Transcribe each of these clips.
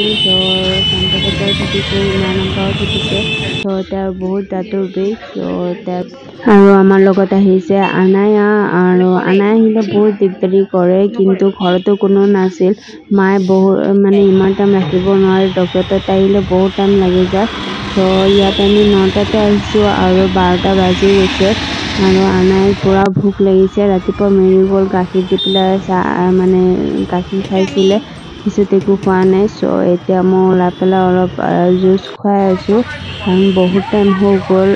জ্বৰ কণ্ঠকতাৰ থাকিছে ইমান অংশৰ থাকিছে তো তেওঁৰ বহুত দাঁতৰ বিষ তো তেওঁ আৰু আমাৰ লগত আহিছে আনায়া আৰু আনায়া আহিলে বহুত দিগদাৰি কৰে কিন্তু ঘৰতো কোনো নাছিল মায়ে বহু মানে ইমান টাইম ৰাখিব নোৱাৰে ডক্টৰ তাত আহিলে বহুত টাইম লাগি যায় তো ইয়াত আমি নটাতে আহিছোঁ আৰু বাৰটা বাজি গৈছে আৰু আনাই পূৰা ভোক লাগিছে ৰাতিপুৱা মেৰি গ'ল গাখীৰ দি পেলাই চাহ মানে গাখীৰ খাইছিলে পিছত একো খোৱা নাই চ' এতিয়া মই ওলাই পেলাই অলপ জুচ খুৱাই আছোঁ কাৰণ বহুত টাইম হৈ গ'ল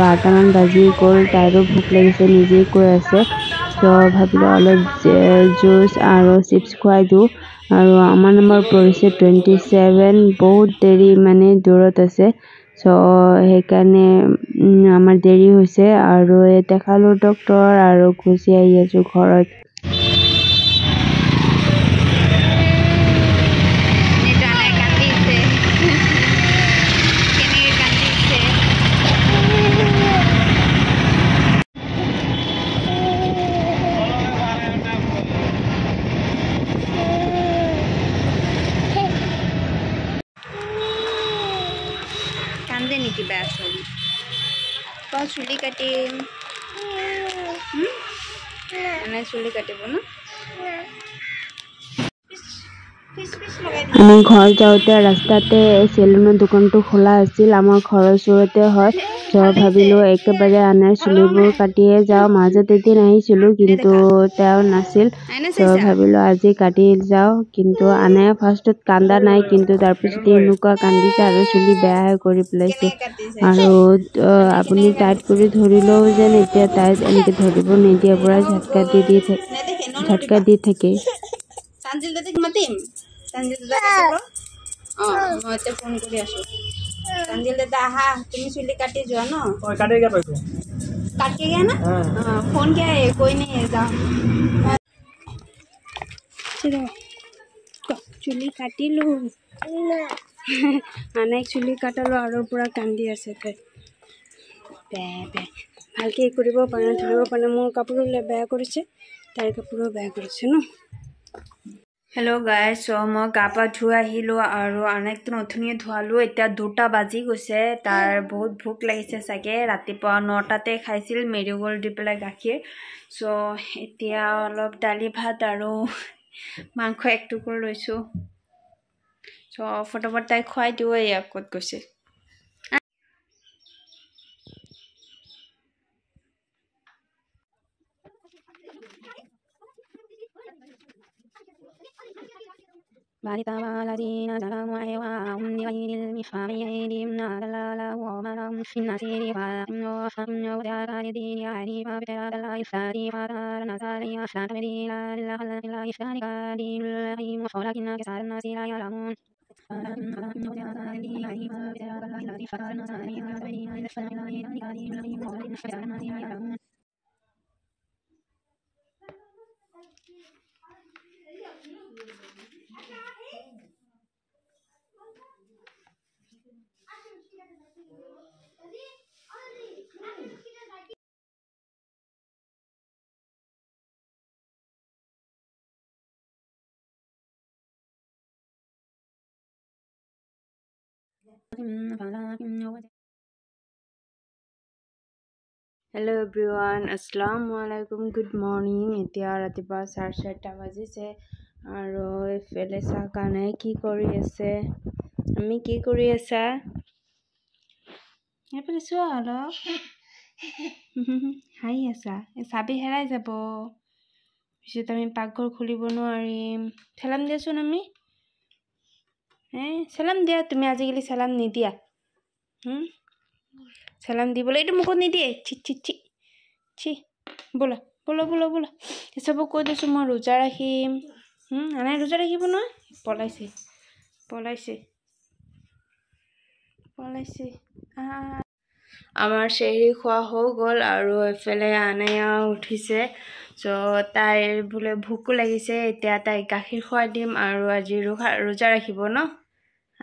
বাৰটামান বাজি গ'ল তাইৰো ভোক লাগিছে নিজেই কৈ আছে চ' ভাবিলোঁ অলপ জুচ আৰু চিপ্ছ খুৱাই দিওঁ আৰু আমাৰ নম্বৰ পৰিছে টুৱেণ্টি চেভেন বহুত দেৰি মানে দূৰত আছে চ' সেইকাৰণে আমাৰ দেৰি হৈছে আৰু দেখালোঁ ডক্টৰ আৰু গুচি আহি আছোঁ ঘৰত বাপ্পা চুলি কাটিম মানে চুলি কাটিব না আমি ঘৰ যাওঁতে ৰাস্তাতে চেলুনৰ দোকানটো খোলা আছিল আমাৰ ঘৰৰ ওচৰতে হয় জ্বৰ ভাবিলোঁ একেবাৰে আনে চুলিবোৰ কাটিয়ে যাওঁ মাজত এদিন আহিছিলোঁ কিন্তু তেওঁ নাছিল জ্বৰ ভাবিলোঁ আজি কাটি যাওঁ কিন্তু আনে ফাৰ্ষ্টত কান্দা নাই কিন্তু তাৰপিছত এনেকুৱা কান্দিছে আৰু চুলি বেয়াহে কৰি পেলাইছে আৰু আপুনি টাইট কৰি ধৰিলেও যেন এতিয়া তাইক এনেকৈ ধৰিব নিদিয়াৰ পৰা ঝাটকা দি দি থাকে ঝাটকা দি থাকে চুলি কাটিলো মানে চুলি কাটালো আৰু পৰা কান্দি আছে ভালকে কৰিব পাৰা ধৰিব পাৰা মোৰ কাপোৰো বেয়া কৰিছে তাইৰ কাপোৰো বেয়া কৰিছে ন হেল্ল' গাই চ' মই গা পা ধুই আহিলোঁ আৰু আনেকটো নতুনকৈ ধুৱালোঁ এতিয়া দুটা বাজি গৈছে তাৰ বহুত ভোক লাগিছে চাগে ৰাতিপুৱা নটাতে খাইছিল মেৰিগ'ল্ড দি পেলাই গাখীৰ চ' এতিয়া অলপ দালি ভাত আৰু মাংস এক টুকুৰ লৈছোঁ চ' ফটাফট তাইক খুৱাই দিওঁ ক'ত গৈছে ذلك والذين ظلموا أهواءهم بغير المحرم بأيديهم أضلالهم لهم في النسير وأنه فأنه ذاك لدين عليم ابتغاء الإفساد فدار نزالي أحسن تبديلا لله الله ولكن الناس لا يعلمون فدار نزالي أحسن تبديلا لخلق الله ولكن الناس لا يعلمون হেল্ল' এভৰি ওৱান আছলামু আলাইকুম গুড মৰ্ণিং এতিয়া ৰাতিপুৱা চাৰে চাৰিটা বাজিছে আৰু এইফালে চাহ কাৰণে কি কৰি আছে আমি কি কৰি আছা এইফালে চোৱা অলপ হাঁহি আছা এই চাবি হেৰাই যাব পিছত আমি পাকঘৰ খুলিব নোৱাৰিম ঠেলাম দিয়াচোন আমি চেলাম দিয়া তুমি আজিকালি চেলাম নিদিয়া চেলাম দিবলৈ এইটো মোকো নিদিয়ে চি চি চি চি বোলা বোলো বোলা বোলা এসবক কৈ দিছোঁ মই ৰোজা ৰাখিম নাই ৰোজা ৰাখিব নহয় পলাইছে পলাইছে পলাইছে আমাৰ চেহেৰি খোৱা হৈ গ'ল আৰু এইফালে আনায়া উঠিছে চ' তাইৰ বোলে ভোকো লাগিছে এতিয়া তাইক গাখীৰ খোৱাই দিম আৰু আজি ৰোজা ৰাখিব ন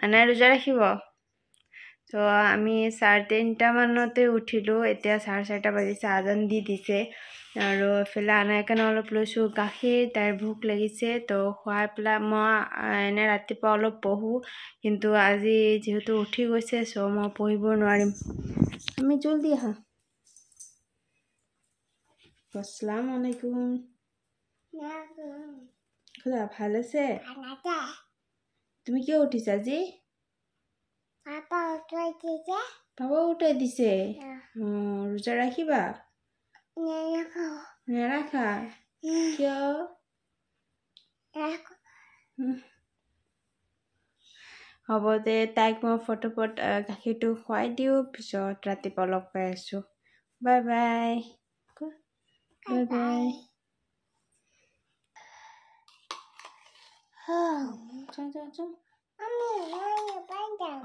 আনা ৰোজা ৰাখিব তো আমি চাৰে তিনিটামানতে উঠিলোঁ এতিয়া চাৰে চাৰিটা বাজিছে আজান দি দিছে আৰু এইফালে আনা কাৰণে অলপ লৈছোঁ গাখীৰ তাইৰ ভোক লাগিছে তো খোৱাই পেলাই মই এনে ৰাতিপুৱা অলপ পঢ়োঁ কিন্তু আজি যিহেতু উঠি গৈছে চ' মই পঢ়িব নোৱাৰিম আমি জলদি আহা আছলাম ভাল আছে তুমি কিয় উঠিছা যি পাপা উঠাই দিছে ৰোজা ৰাখিবা নেৰাখা কিয় হ'ব দে তাইক মই ফটোপট গাখীৰটো খুৱাই দিওঁ পিছত ৰাতিপুৱা লগ পাই আছোঁ বাই বাই বাই বাই 这这这。妈妈，我有班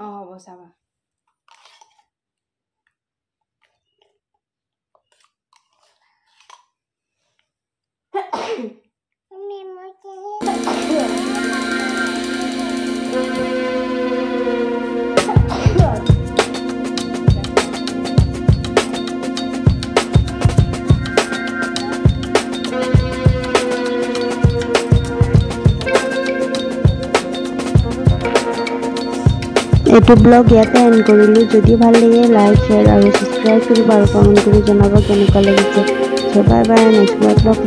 এইটো ব্লগ ইয়াতে এণ্ড কৰিলোঁ যদি ভাল লাগে লাইক শ্বেয়াৰ আৰু ছাবস্ক্ৰাইব কৰিব আৰু কমেণ্ট কৰি জনাব কেনেকুৱা লাগিছে so' bye bye next blog blog